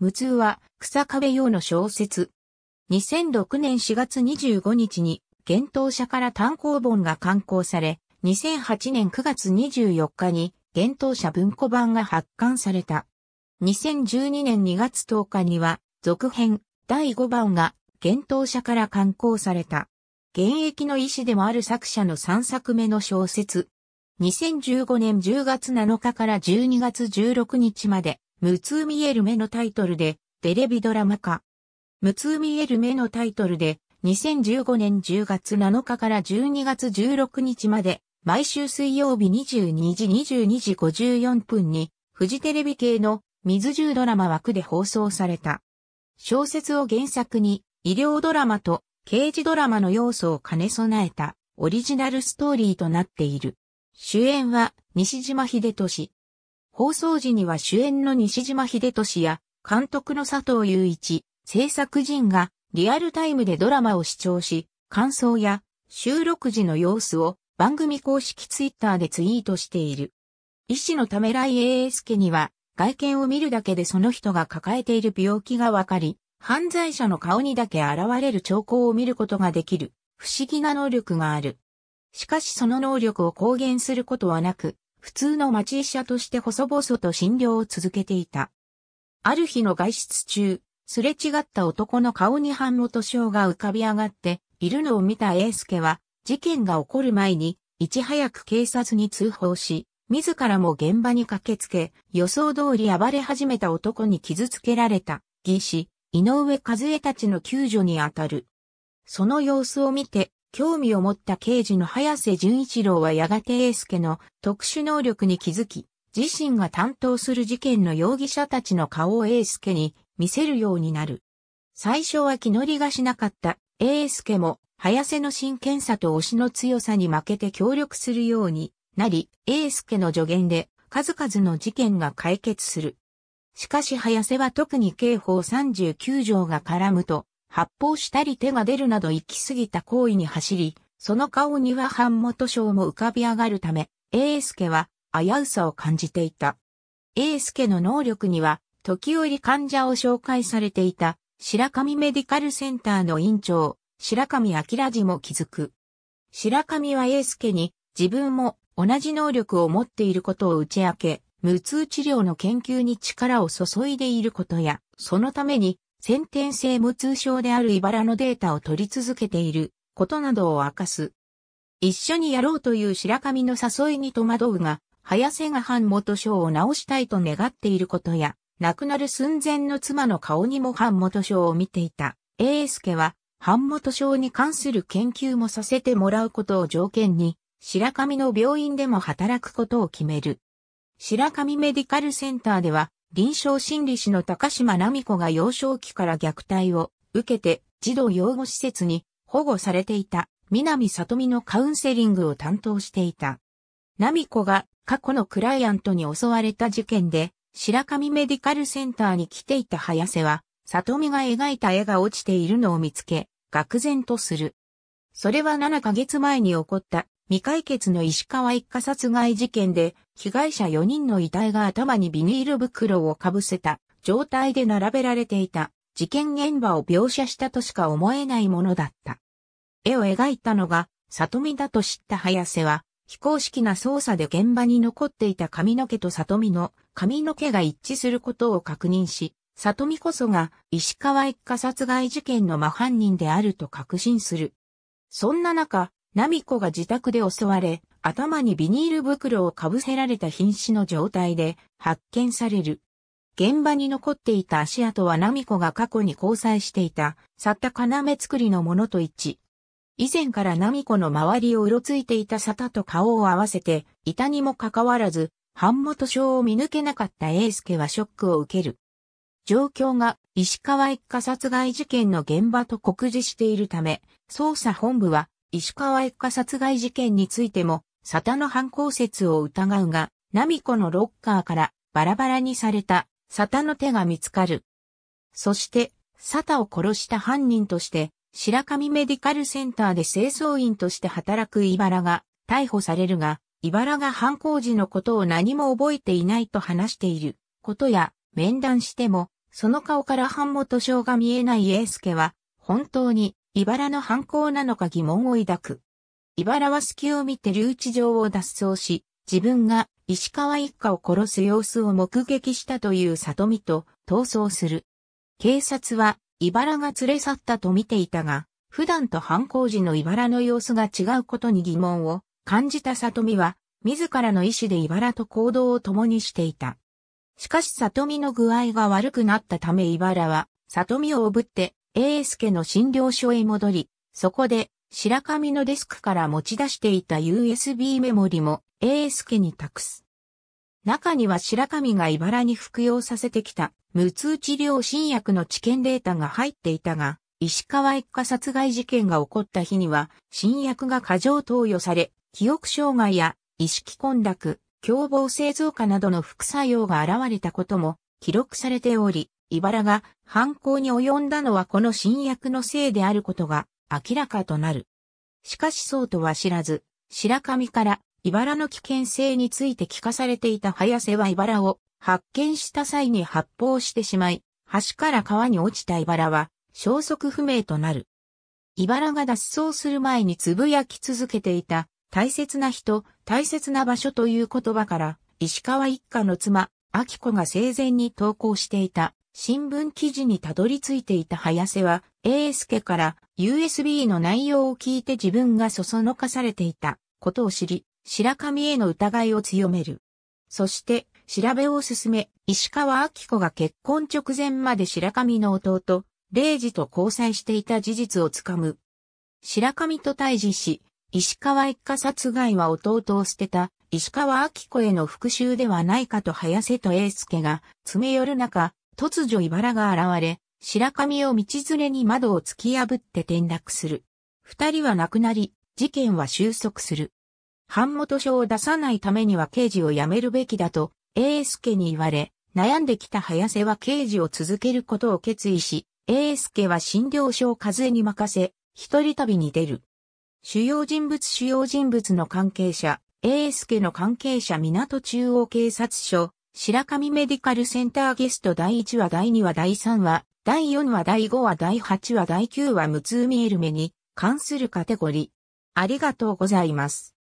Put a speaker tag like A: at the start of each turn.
A: 無痛は草壁用の小説。2006年4月25日に、幻冬社から単行本が刊行され、2008年9月24日に、幻冬社文庫版が発刊された。2012年2月10日には、続編、第5番が、幻冬社から刊行された。現役の医師でもある作者の3作目の小説。2015年10月7日から12月16日まで、無痛見える目のタイトルで、テレビドラマ化。無痛見える目のタイトルで、2015年10月7日から12月16日まで、毎週水曜日22時22時54分に、フジテレビ系の水10ドラマ枠で放送された。小説を原作に、医療ドラマと刑事ドラマの要素を兼ね備えたオリジナルストーリーとなっている。主演は西島秀俊、放送時には主演の西島秀俊や監督の佐藤雄一、制作陣がリアルタイムでドラマを視聴し、感想や収録時の様子を番組公式ツイッターでツイートしている。医師のためらい AS 家には、外見を見るだけでその人が抱えている病気がわかり、犯罪者の顔にだけ現れる兆候を見ることができる、不思議な能力がある。しかしその能力を公言することはなく、普通の町医者として細々と診療を続けていた。ある日の外出中、すれ違った男の顔に半元症が浮かび上がっているのを見た英介は、事件が起こる前に、いち早く警察に通報し、自らも現場に駆けつけ、予想通り暴れ始めた男に傷つけられた、技師、井上和江たちの救助にあたる。その様子を見て、興味を持った刑事の早瀬淳一郎はやがて英介の特殊能力に気づき、自身が担当する事件の容疑者たちの顔を英介に見せるようになる。最初は気乗りがしなかった英介も、早瀬の真剣さと推しの強さに負けて協力するようになり、英介の助言で数々の事件が解決する。しかし早瀬は特に刑法39条が絡むと、発砲したり手が出るなど行き過ぎた行為に走り、その顔には反元症も浮かび上がるため、英介は危うさを感じていた。英介の能力には、時折患者を紹介されていた、白神メディカルセンターの院長、白神明治も気づく。白神は英介に、自分も同じ能力を持っていることを打ち明け、無痛治療の研究に力を注いでいることや、そのために先天性無痛症である茨のデータを取り続けていることなどを明かす。一緒にやろうという白神の誘いに戸惑うが、早瀬が藩元症を治したいと願っていることや、亡くなる寸前の妻の顔にも藩元症を見ていた。英介は、藩元症に関する研究もさせてもらうことを条件に、白神の病院でも働くことを決める。白神メディカルセンターでは、臨床心理士の高島奈美子が幼少期から虐待を受けて児童養護施設に保護されていた南里美のカウンセリングを担当していた。奈美子が過去のクライアントに襲われた事件で白神メディカルセンターに来ていた早瀬は里美が描いた絵が落ちているのを見つけ、愕然とする。それは7ヶ月前に起こった未解決の石川一家殺害事件で、被害者4人の遺体が頭にビニール袋をかぶせた状態で並べられていた事件現場を描写したとしか思えないものだった。絵を描いたのが、里見だと知った早瀬は、非公式な捜査で現場に残っていた髪の毛と里見の髪の毛が一致することを確認し、里見こそが石川一家殺害事件の真犯人であると確信する。そんな中、ナミコが自宅で襲われ、頭にビニール袋をかぶせられた瀕死の状態で発見される。現場に残っていた足跡はナミコが過去に交際していた、サタカナメ作りのものと一致。以前からナミコの周りをうろついていたサタと顔を合わせて、いたにもかかわらず、半元症を見抜けなかった英介はショックを受ける。状況が石川一家殺害事件の現場と酷似しているため、捜査本部は石川一家殺害事件についても、沙汰の犯行説を疑うが、ナミコのロッカーからバラバラにされた沙汰の手が見つかる。そして、沙汰を殺した犯人として、白神メディカルセンターで清掃員として働く茨が逮捕されるが、茨が犯行時のことを何も覚えていないと話していることや面談しても、その顔から半元章が見えないスケは、本当に茨の犯行なのか疑問を抱く。茨は隙を見て留置場を脱走し、自分が石川一家を殺す様子を目撃したという里美と逃走する。警察は茨が連れ去ったと見ていたが、普段と犯行時の茨の様子が違うことに疑問を感じた里美は、自らの意思で茨と行動を共にしていた。しかし里美の具合が悪くなったため茨は、里美をおぶって英介の診療所へ戻り、そこで白神のデスクから持ち出していた USB メモリも英介に託す。中には白神が茨に服用させてきた無痛治療新薬の治験データが入っていたが、石川一家殺害事件が起こった日には、新薬が過剰投与され、記憶障害や意識混濁、凶暴性増加などの副作用が現れたことも記録されており、茨が犯行に及んだのはこの新薬のせいであることが明らかとなる。しかしそうとは知らず、白神から茨の危険性について聞かされていた早瀬は茨を発見した際に発砲してしまい、橋から川に落ちた茨は消息不明となる。茨が脱走する前につぶやき続けていた大切な人、大切な場所という言葉から石川一家の妻、明子が生前に投稿していた新聞記事にたどり着いていた早瀬は、英介から USB の内容を聞いて自分がそそのかされていたことを知り、白神への疑いを強める。そして、調べを進め、石川明子が結婚直前まで白神の弟、礼二と交際していた事実をつかむ。白神と対峙し、石川一家殺害は弟を捨てた石川明子への復讐ではないかと早瀬と英介が詰め寄る中、突如茨が現れ、白神を道連れに窓を突き破って転落する。二人は亡くなり、事件は収束する。版元書を出さないためには刑事を辞めるべきだと、英介に言われ、悩んできた早瀬は刑事を続けることを決意し、英介は診療所を風に任せ、一人旅に出る。主要人物主要人物の関係者、英介の関係者港中央警察署、白神メディカルセンターゲスト第1話第2話第3話、第4話第5話第8話第9話無痛見えル目に関するカテゴリー。ありがとうございます。